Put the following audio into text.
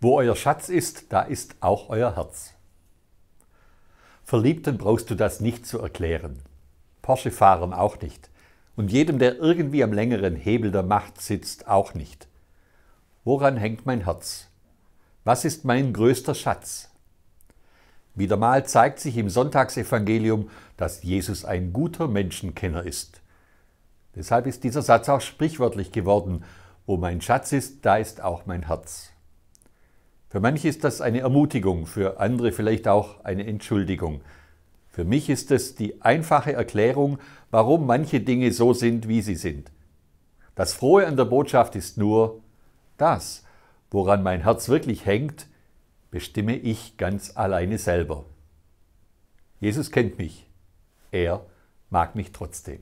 Wo euer Schatz ist, da ist auch euer Herz. Verliebten brauchst du das nicht zu erklären. Porsche-Fahrern auch nicht. Und jedem, der irgendwie am längeren Hebel der Macht sitzt, auch nicht. Woran hängt mein Herz? Was ist mein größter Schatz? Wieder mal zeigt sich im Sonntagsevangelium, dass Jesus ein guter Menschenkenner ist. Deshalb ist dieser Satz auch sprichwörtlich geworden, wo mein Schatz ist, da ist auch mein Herz. Für manche ist das eine Ermutigung, für andere vielleicht auch eine Entschuldigung. Für mich ist es die einfache Erklärung, warum manche Dinge so sind, wie sie sind. Das Frohe an der Botschaft ist nur, das, woran mein Herz wirklich hängt, bestimme ich ganz alleine selber. Jesus kennt mich. Er mag mich trotzdem.